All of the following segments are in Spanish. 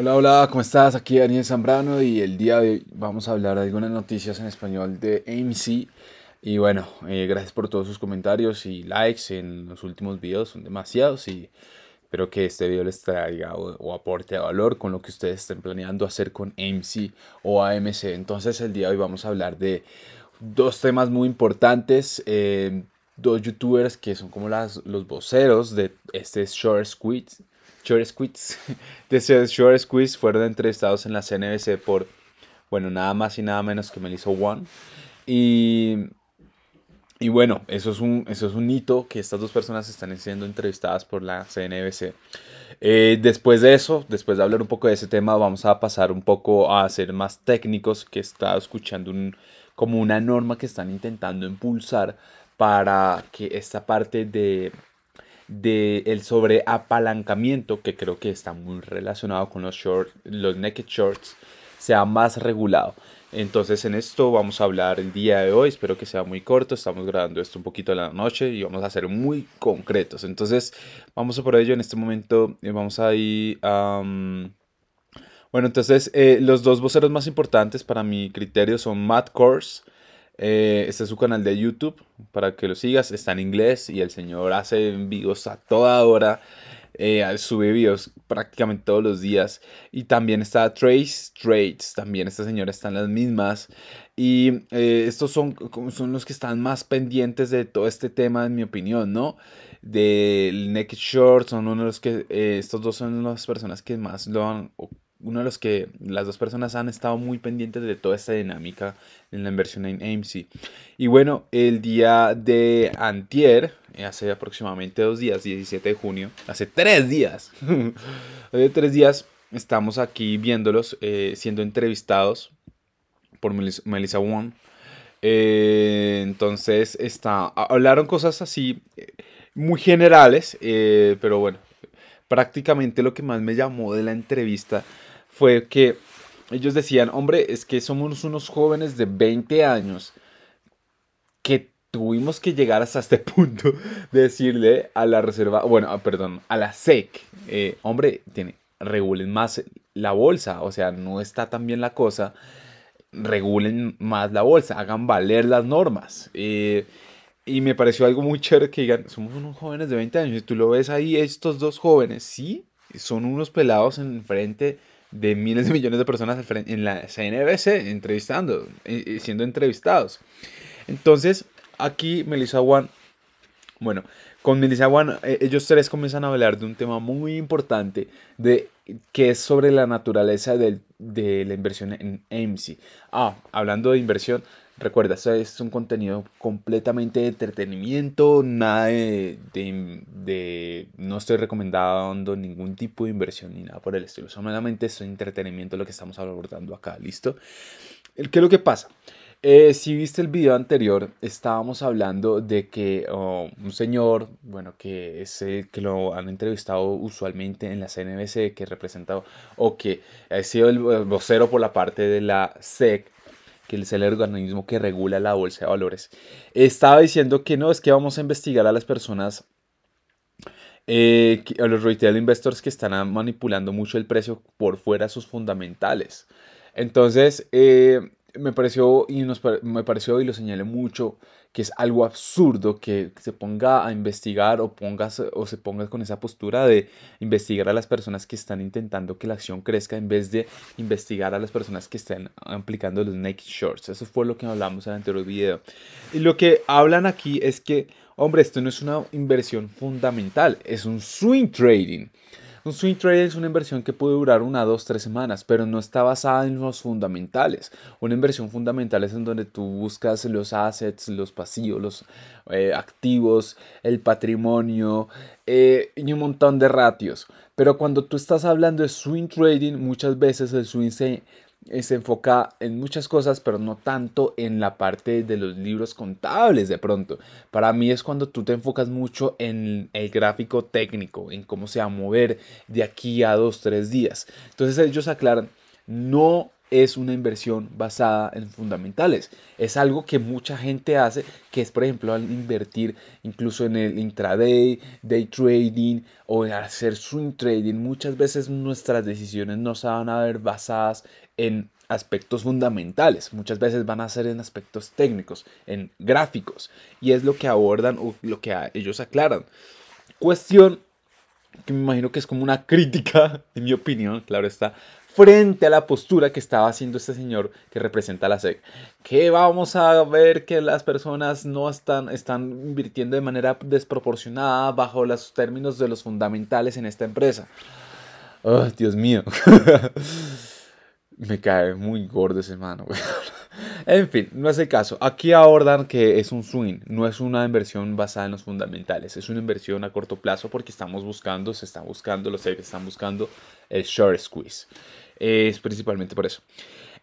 Hola, hola, ¿cómo estás? Aquí Daniel Zambrano y el día de hoy vamos a hablar de algunas noticias en español de AMC. Y bueno, eh, gracias por todos sus comentarios y likes en los últimos videos, son demasiados y espero que este video les traiga o, aporte valor con lo que ustedes estén planeando hacer con AMC o AMC. Entonces el día de hoy vamos a hablar de dos temas muy importantes. Eh, dos youtubers que son como las, los voceros de este short squid Short Squids. De Short Squids fueron entrevistados en la CNBC por, bueno, nada más y nada menos que Melissa One. Y, y bueno, eso es, un, eso es un hito que estas dos personas están siendo entrevistadas por la CNBC. Eh, después de eso, después de hablar un poco de ese tema, vamos a pasar un poco a ser más técnicos, que está escuchando un, como una norma que están intentando impulsar para que esta parte de del sobre apalancamiento que creo que está muy relacionado con los, short, los naked shorts, sea más regulado. Entonces en esto vamos a hablar el día de hoy, espero que sea muy corto, estamos grabando esto un poquito a la noche y vamos a ser muy concretos. Entonces vamos a por ello, en este momento eh, vamos a ir... bueno, entonces eh, los dos voceros más importantes para mi criterio son Matt Kors eh, este es su canal de YouTube para que lo sigas. Está en inglés y el señor hace vivos a toda hora. Eh, sube videos prácticamente todos los días. Y también está Trace Trades. También esta señora está en las mismas. Y eh, estos son, son los que están más pendientes de todo este tema, en mi opinión, ¿no? Del Naked Short, son uno de los que. estos dos son las personas que más lo han uno de los que las dos personas han estado muy pendientes de toda esta dinámica en la inversión en AMC. Y bueno, el día de antier, eh, hace aproximadamente dos días, 17 de junio, hace tres días, hace tres días estamos aquí viéndolos, eh, siendo entrevistados por Melissa Wong. Eh, entonces, está, hablaron cosas así muy generales, pero bueno, prácticamente lo que más me llamó de la entrevista fue que ellos decían, hombre, es que somos unos jóvenes de 20 años que tuvimos que llegar hasta este punto de decirle a la reserva, bueno, ah, perdón, a la SEC, eh, hombre, tiene, regulen más la bolsa, o sea, no está tan bien la cosa, regulen más la bolsa, hagan valer las normas. Eh, y me pareció algo muy chévere que digan, somos unos jóvenes de 20 años. Y tú lo ves ahí, estos dos jóvenes, sí, son unos pelados en frente de miles de millones de personas en la CNBC entrevistando, siendo entrevistados. Entonces, aquí Melissa Juan, bueno, con Melissa Juan, eh, ellos tres comienzan a hablar de un tema muy importante, de, que es sobre la naturaleza de la inversión en AMC. Ah, hablando de inversión, Recuerda, esto es un contenido completamente de entretenimiento, nada de, No estoy recomendando ningún tipo de inversión ni nada por el estilo. Solamente es entretenimiento lo que estamos abordando acá, ¿listo? Eh, ¿Qué es lo que pasa? Eh, si viste el video anterior, estábamos hablando de que oh, un señor, bueno, que que lo han entrevistado usualmente en la CNBC, que representa o que ha sido el eh, vocero por la parte de la SEC, que es el organismo que regula la bolsa de valores. Estaba diciendo que no, es que vamos a investigar a las personas, eh, a los retail investors que están ah, manipulando mucho el precio por fuera de sus fundamentales. Entonces, eh, me pareció y me pareció y lo señalé mucho que es algo absurdo que se ponga a investigar o pongas o se ponga con esa postura de investigar a las personas que están intentando que la acción crezca en vez de investigar a las personas que están aplicando los naked shorts. Eso fue lo que hablamos en el anterior video. Y lo que hablan aquí es que, hombre, esto no es una inversión fundamental, es un swing trading. Un swing trading es una inversión que puede durar una, dos, tres semanas, pero no está basada en los fundamentales. Una inversión fundamental es en donde tú buscas los assets, los pasivos, los eh, activos, el patrimonio eh, y un montón de ratios. Pero cuando tú estás hablando de swing trading, muchas veces el swing se, eh, se enfoca en muchas cosas, pero no tanto en la parte de los libros contables de pronto. Para mí es cuando tú te enfocas mucho en el gráfico técnico, en cómo se va a mover de aquí a dos, tres días. Entonces ellos aclaran, no es una inversión basada en fundamentales. Es algo que mucha gente hace, que es por ejemplo al invertir incluso en el intraday, day trading o en hacer swing trading. Muchas veces nuestras decisiones no se van a ver basadas en aspectos fundamentales, muchas veces van a ser en aspectos técnicos, en gráficos, y es lo que abordan o lo que ellos aclaran. Cuestión que me imagino que es como una crítica, en mi opinión, claro está, frente a la postura que estaba haciendo este señor que representa a la SEC. Que vamos a ver que las personas no están, están invirtiendo de manera desproporcionada bajo los términos de los fundamentales en esta empresa. Oh, Dios mío. Me cae muy gordo ese mano, en fin, no es el caso. Aquí abordan que es un swing, no es una inversión basada en los fundamentales, es una inversión a corto plazo porque estamos buscando, se están buscando, lo sé, que están buscando el short squeeze. Eh, es principalmente por eso.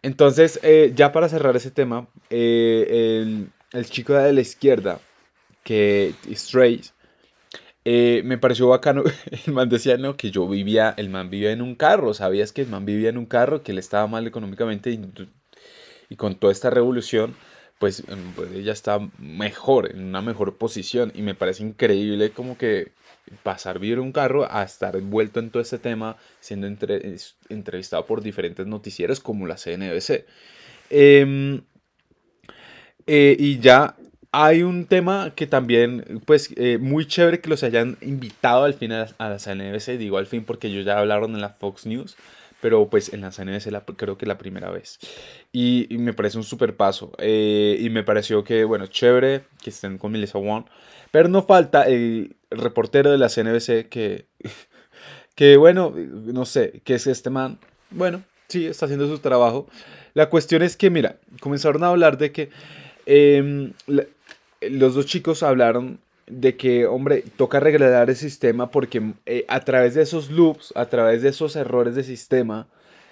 Entonces, eh, ya para cerrar ese tema, eh, el, el, chico de la izquierda, que Stray, eh, me pareció bacano, el man decía, no, que yo vivía, el man vivía en un carro, sabías que el man vivía en un carro, que él estaba mal económicamente y, con toda esta revolución, pues, em, pues, ella está mejor, en una mejor posición y me parece increíble como que pasar vivir un carro a estar envuelto en todo este tema, siendo entrevistado por diferentes noticieros como la CNBC. Em, eh, y ya hay un tema que también, pues, eh, muy chévere que los hayan invitado al fin a, la CNBC. Digo al fin porque ellos ya hablaron en la Fox News pero pues en la CNBC creo que la primera vez. Y, me parece un super paso. Eh, y me pareció que, bueno, chévere que estén con Melissa Wong. Pero no falta el reportero de la CNBC que, que bueno, no sé, que es este man. Bueno, sí, está haciendo su trabajo. La cuestión es que, mira, comenzaron a hablar de que em, los dos chicos hablaron de que, hombre, toca arreglar el sistema porque eh, a través de esos loops, a través de esos errores de sistema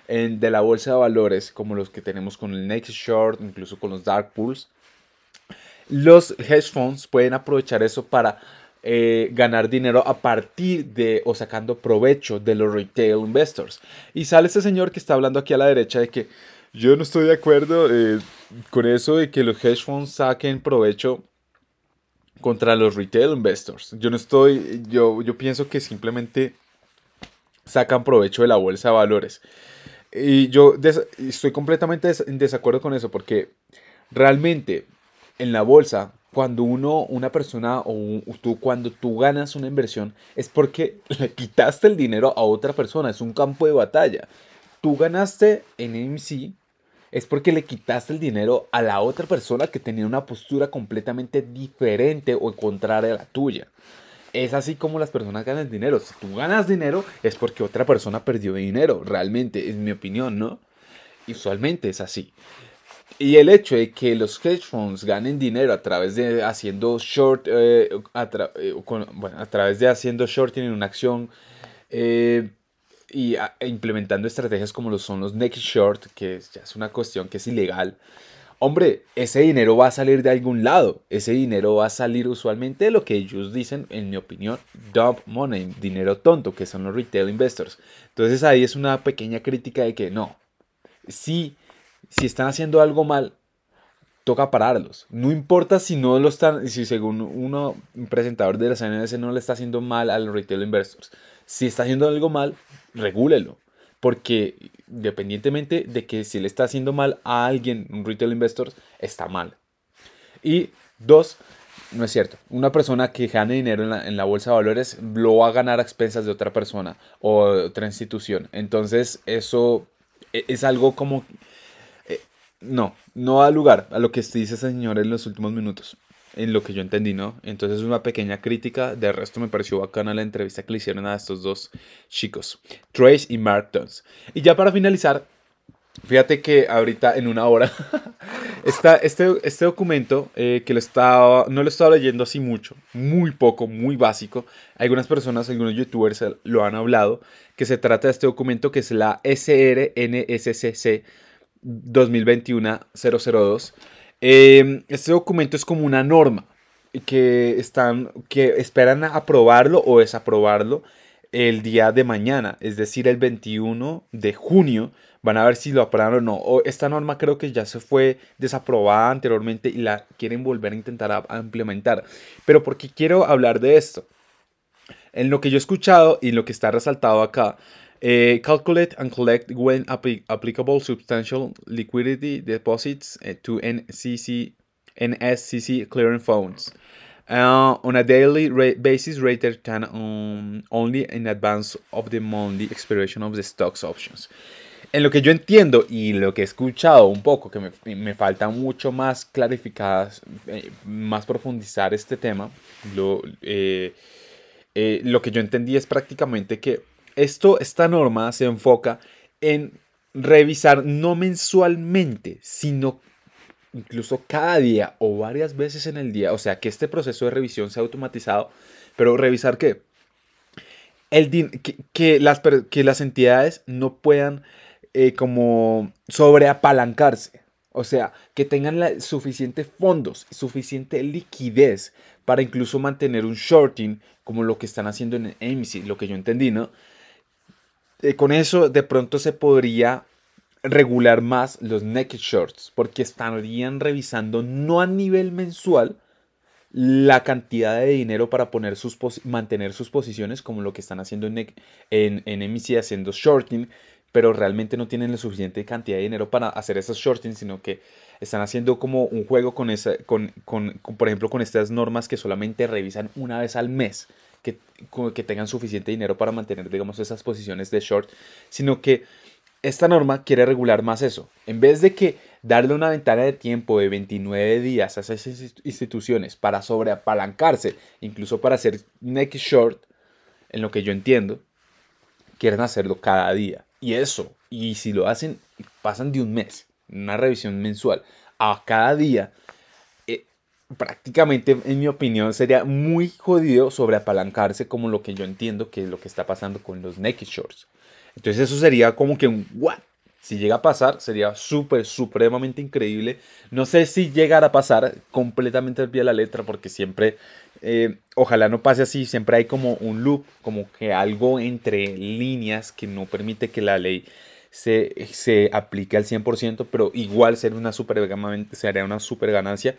de la bolsa de valores, como los que tenemos con el Next Short, incluso con los Dark Pools, los hedge funds pueden aprovechar eso para eh, ganar dinero a partir de o sacando provecho de los retail investors. Y sale este señor que está hablando aquí a la derecha de que yo no estoy de acuerdo eh, con eso de que los hedge funds saquen provecho contra los retail investors. Yo no estoy, yo, yo pienso que simplemente sacan provecho de la bolsa de valores. Y yo estoy completamente en desacuerdo con eso porque realmente en la bolsa, cuando uno, una persona o tú, cuando tú ganas una inversión, es porque le quitaste el dinero a otra persona, es un campo de batalla. Tú ganaste en MC es porque le quitaste el dinero a la otra persona que tenía una postura completamente diferente o contraria a la tuya. Es así como las personas ganan dinero. Si tú ganas dinero es porque otra persona perdió dinero, realmente, es mi opinión, ¿no? Usualmente es así. Y el hecho de que los hedge funds ganen dinero a través de haciendo short, eh, a, eh, bueno, a través de haciendo short en una acción, eh, y e implementando estrategias como lo son los next short, que es, ya es una cuestión que es ilegal. Hombre, ese dinero va a salir de algún lado. Ese dinero va a salir usualmente de lo que ellos dicen, en mi opinión, dump money, dinero tonto, que son los retail investors. Entonces ahí es una pequeña crítica de que no, si, si están haciendo algo mal, toca pararlos. No importa si no lo están, si según uno, un presentador de las ANS no le está haciendo mal a los retail investors. Si está haciendo algo mal, regúlelo. Porque independientemente de que si le está haciendo mal a alguien, un retail investor, está mal. Y dos, no es cierto. Una persona que gane dinero en la, bolsa de valores lo va a ganar a expensas de otra persona o otra institución. Entonces, eso e, es algo como... Eh, no, no da lugar a lo que dice dice, señor, en los últimos minutos en lo que yo entendí, ¿no? Entonces una pequeña crítica, de resto me pareció bacana la entrevista que le hicieron a estos dos chicos, Trace y Mark Y ya para finalizar, fíjate que ahorita en una hora, está este, este documento eh, que lo estaba, no lo estaba leyendo así mucho, muy poco, muy básico, algunas personas, algunos youtubers lo han hablado, que se trata de este documento que es la SRNSCC 2021-002 Em, este documento es como una norma que, están, que esperan aprobarlo o desaprobarlo el día de mañana, es decir, el 21 de junio. Van a ver si lo aprueban o no. esta norma creo que ya se fue desaprobada anteriormente y la quieren volver a intentar implementar. Pero porque quiero hablar de esto? En lo que yo he escuchado y lo que está resaltado acá eh, calculate and collect when applicable substantial liquidity deposits eh, to NCC, NSCC clearing funds. Uh, on a daily basis, rated um, only in advance of the monthly expiration of the stocks options. En lo que yo entiendo y lo que he escuchado un poco, que me, me falta mucho más clarificadas, eh, más profundizar este tema, lo, lo que yo entendí es prácticamente que esto, esta norma se enfoca en revisar no mensualmente, sino incluso cada día o varias veces en el día. O sea, que este proceso de revisión sea automatizado, pero revisar que, el, que, las, que las entidades no puedan eh, como sobreapalancarse. O sea, que tengan suficientes fondos, suficiente liquidez para incluso mantener un shorting como lo que están haciendo en AMC, lo que yo entendí, ¿no? Eh, con eso de pronto se podría regular más los naked shorts porque estarían revisando no a nivel mensual la cantidad de dinero para poner sus mantener sus posiciones como lo que están haciendo en, en, MC haciendo shorting pero realmente no tienen la suficiente cantidad de dinero para hacer esos shorting sino que están haciendo como un juego con, esa, con, con, por ejemplo, con estas normas que solamente revisan una vez al mes que, tengan suficiente dinero para mantener, digamos, esas posiciones de short, sino que esta norma quiere regular más eso. En vez de que darle una ventana de tiempo de 29 días a esas instituciones para sobreapalancarse, incluso para hacer neck short, en lo que yo entiendo, quieren hacerlo cada día. Y eso, y si lo hacen, pasan de un mes, una revisión mensual, a cada día prácticamente, en mi opinión, sería muy jodido sobre apalancarse como lo que yo entiendo que es lo que está pasando con los naked shorts. Entonces eso sería como que un what. Si llega a pasar, sería súper, supremamente increíble. No sé si llegará a pasar completamente al pie de la letra, porque siempre, eh, ojalá no pase así, siempre hay como un loop, como que algo entre líneas que no permite que la ley se, se aplique al 100%, pero igual sería una súper una super ganancia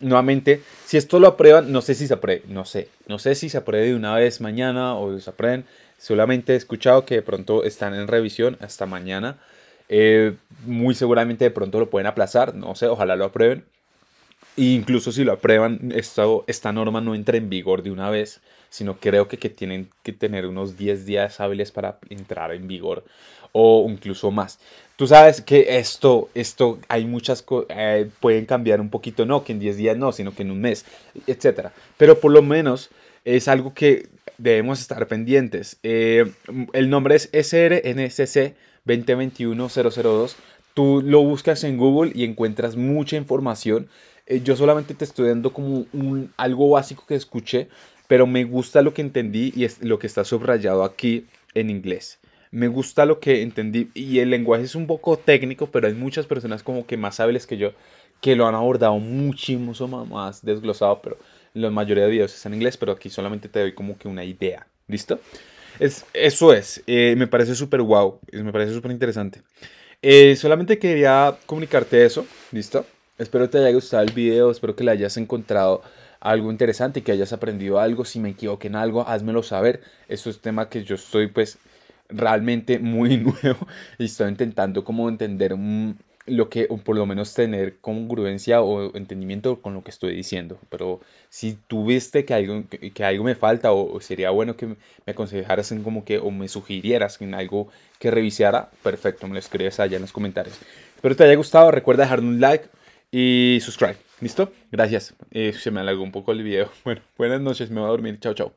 nuevamente, si esto lo aprueban, no sé si se apruebe, no sé, no sé si se apruebe de una vez mañana o se aprueben. Solamente he escuchado que de pronto están en revisión hasta mañana. Eh, muy seguramente de pronto lo pueden aplazar, no sé, ojalá lo aprueben. E incluso si lo aprueban, esta, esta norma no entra en vigor de una vez sino creo que, tienen que tener unos 10 días hábiles para entrar en vigor o incluso más. Tú sabes que esto, esto hay muchas cosas, eh, pueden cambiar un poquito, no, que en 10 días no, sino que en un mes, etc. Pero por lo menos es algo que debemos estar pendientes. Eh, el nombre es SRNSC 2021002 Tú lo buscas en Google y encuentras mucha información. Eh, yo solamente te estoy dando como un, algo básico que escuché, pero me gusta lo que entendí y es lo que está subrayado aquí en inglés. Me gusta lo que entendí y el lenguaje es un poco técnico, pero hay muchas personas como que más hábiles que yo que lo han abordado muchísimo más desglosado, pero la mayoría de videos están en inglés, pero aquí solamente te doy como que una idea, ¿listo? Es, eso es, eh, me parece súper guau, me parece súper interesante. Eh, solamente quería comunicarte eso, ¿listo? Espero te haya gustado el video, espero que le hayas encontrado algo interesante, que hayas aprendido algo, si me equivoqué en algo, házmelo saber. eso es tema que yo estoy pues realmente muy nuevo y estoy intentando como entender mm, lo que, o por lo menos tener congruencia o entendimiento con lo que estoy diciendo. Pero si tuviste que algo, que, algo me falta o, sería bueno que me aconsejaras en como que o me sugirieras en algo que revisara, perfecto, me lo escribes allá en los comentarios. Espero te haya gustado, recuerda dejarme un like y subscribe. ¿Listo? Gracias. Eh, se me alargó un poco el video. Bueno, buenas noches, me voy a dormir. Chao, chao.